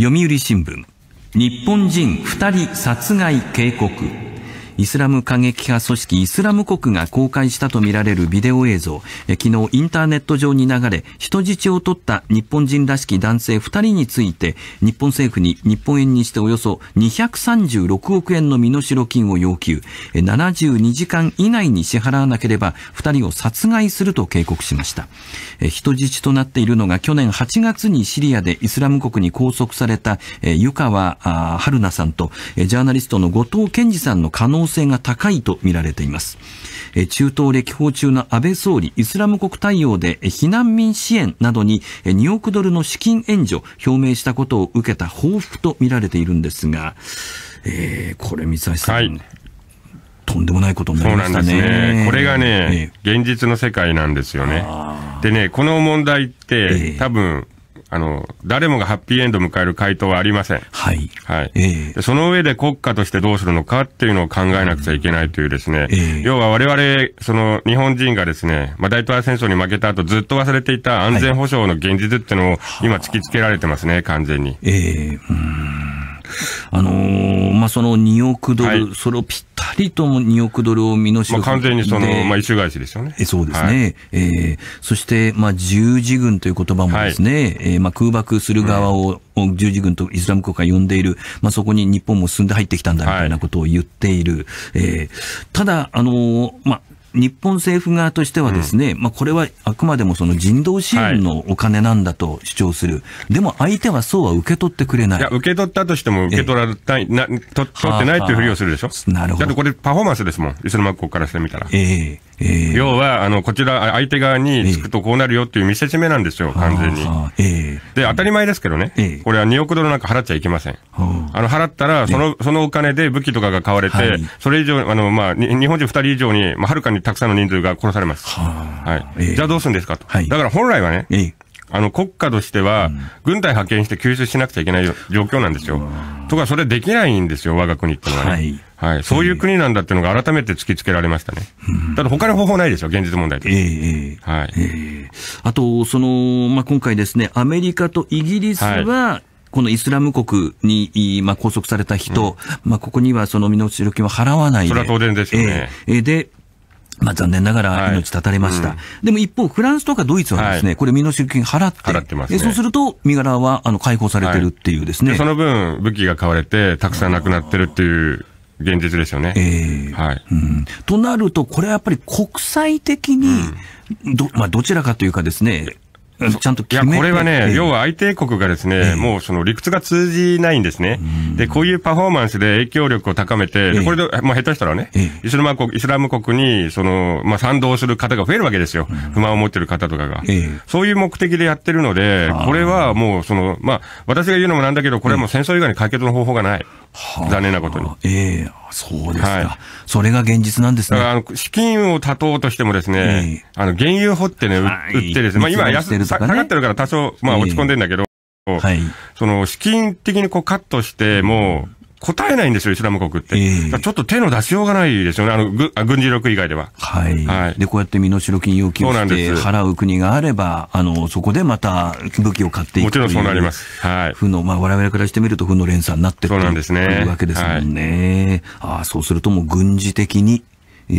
読売新聞日本人2人殺害警告イスラム過激派組織イスラム国が公開したとみられるビデオ映像、昨日インターネット上に流れ、人質を取った日本人らしき男性2人について、日本政府に日本円にしておよそ236億円の身代金を要求、72時間以内に支払わなければ2人を殺害すると警告しました。人質となっているのが去年8月にシリアでイスラム国に拘束された湯川春菜さんとジャーナリストの後藤健二さんの可能性が高いとみられています。中東歴訪中の安倍総理、イスラム国対応で避難民支援などに2億ドルの資金援助表明したことを受けた報復と見られているんですが、えー、これ、三橋さん、はい、とんでもないことになりましたね。そうなんですねこれがね、えー、現実の世界なんですよね。でね、この問題って、えー、多分あの、誰もがハッピーエンドを迎える回答はありません。はい。はい。えー、その上で国家としてどうするのかっていうのを考えなくちゃいけないというですね、うんえー、要は我々、その日本人がですね、まあ、大東亜戦争に負けた後ずっと忘れていた安全保障の現実っていうのを今突きつけられてますね、はい、完全に。ええー、うんあのー、まあ、その2億ドル、はい、それをぴっりとも2億ドルを身の代完全にその、まあ、一種返しですよね。そうですね。はい、えー、そして、まあ、十字軍という言葉もですね、はい、えー、まあ、空爆する側を、十字軍とイスラム国が呼んでいる、まあ、そこに日本も進んで入ってきたんだみたいなことを言っている。はい、えー、ただ、あのまあ、日本政府側としてはですね、うん、まあこれはあくまでもその人道支援のお金なんだと主張する。はい、でも相手はそうは受け取ってくれない。いや、受け取ったとしても受け取らない、な取ってないというふりをするでしょ。なるほど。だってこれパフォーマンスですもん、イスラム国からしてみたら。ええーえー、要は、あの、こちら、相手側につくとこうなるよっていう見せしめなんですよ、完全に。えー、で、当たり前ですけどね、えー、これは2億ドルなんか払っちゃいけません。あの、払ったら、その、そのお金で武器とかが買われて、はい、それ以上、あの、まあ、日本人2人以上に、まあ、はるかにたくさんの人数が殺されます。はい。じゃあどうするんですかと。はい、だから本来はね、あの国家としては、軍隊派遣して救出しなくちゃいけない状況なんですよ。とか、それできないんですよ、我が国ってのはね。はいはい、そういう国なんだっていうのが改めて突きつけられましたね。うん、ただ他の方法ないですよ、現実問題で。ええー、はい、えー、あと、その、まあ、今回ですね、アメリカとイギリスは、はいこのイスラム国に、まあ、拘束された人、うん、まあ、ここにはその身の療金は払わないで。それは当然ですよね。えー、で、まあ残念ながら命絶たれました、はいうん、でも一方、フランスとかドイツはですね、はい、これ、身の金払って、払ってます、ね、そうすると、身柄はあの解放されてるっていうですね、はい、その分、武器が買われて、たくさん亡くなってるっていう。現実ですよね。ええー、はい、うん。となると、これはやっぱり国際的にど、うん、まあどちらかというかですね、ちゃんと決めいや、これはね、要は相手国がですね、もうその理屈が通じないんですね。で、こういうパフォーマンスで影響力を高めて、これで、まあ、下手したらね、イスラム国、イスラム国に、その、まあ、賛同する方が増えるわけですよ。不満を持ってる方とかが。そういう目的でやってるので、これはもう、その、まあ、私が言うのもなんだけど、これはもう戦争以外に解決の方法がない。残念なことに。ええー、そうですか、はい、それが現実なんですね。あの資金を断とうとしてもですね、えー、あの、原油掘ってね、売ってですね、まあ今安、ね、下がってるから多少、まあ落ち込んでんだけど、えー、はい、その資金的にこうカットして、もう、答えないんですよ、イスラム国って。えー、ちょっと手の出しようがないですよね、あのぐ軍事力以外では。はい。はい、で、こうやって身代金要求して払う国があれば、あの、そこでまた武器を買っていくもちろんそうなります。はい。負の、まあ、我々からしてみると負の連鎖になってるそうなんですね。というわけですもんね。はい、ああ、そうするともう軍事的に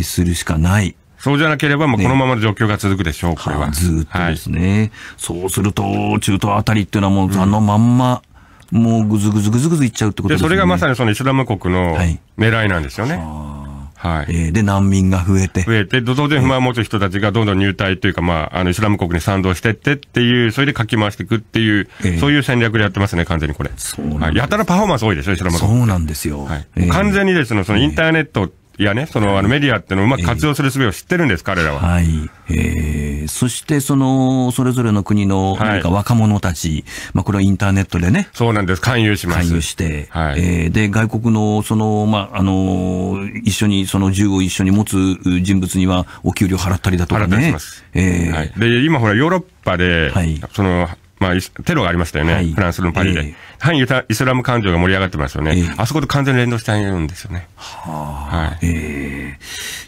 するしかない。そうじゃなければ、もうこのままの状況が続くでしょう、ね、これは。ずっとですね、はい、そうすると、中東あたりっていうのはもう、あのまんま、もうぐずぐずぐずぐずいっちゃうってことですね。それがまさにそのイスラム国の狙いなんですよね。はい。で、難民が増えて。増えて、当然不満を持つ人たちがどんどん入隊というか、まあ、あの、イスラム国に賛同してってっていう、それでかき回していくっていう、えー、そういう戦略でやってますね、完全にこれ。そうなんです、はい、やたらパフォーマンス多いでしょ、イスラム国。そうなんですよ。はい、完全にですね、そのインターネットいやね、その、あのメディアってのをうまく活用する術を知ってるんです、彼らは。はい。えー、そしてその、それぞれの国の何か若者たち、まあこれはインターネットでね。そうなんです、勧誘します。勧誘して、はい、えー、で、外国の、その、まあ、あの、一緒に、その銃を一緒に持つ人物にはお給料払ったりだとかね。払ったりします。えー、はい、で、今ほら、ヨーロッパで、はい、その、まあ、テロがありましたよね、はい、フランスのパリで。えー反ユタイスラム感情が盛り上がってますよね。えー、あそこと完全に連動してるんですよね。はあ、はい。え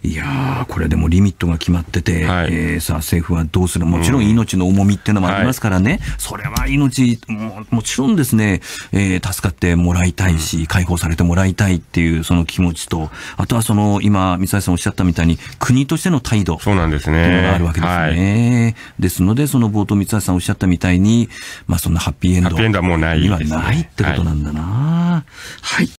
ー、いやこれでもリミットが決まってて、はい、えー、さあ政府はどうするもちろん命の重みっていうのもありますからね、うんはい、それは命も、もちろんですね、えー、助かってもらいたいし、解放されてもらいたいっていうその気持ちと、あとはその今、三橋さんおっしゃったみたいに、国としての態度そうなんですね。っていうのがあるわけですね。はい、ですので、その冒頭三橋さんおっしゃったみたいに、まあそんなハッピーエンド。ハッピーエンドはもうない、はない。ないってことなんだな。はい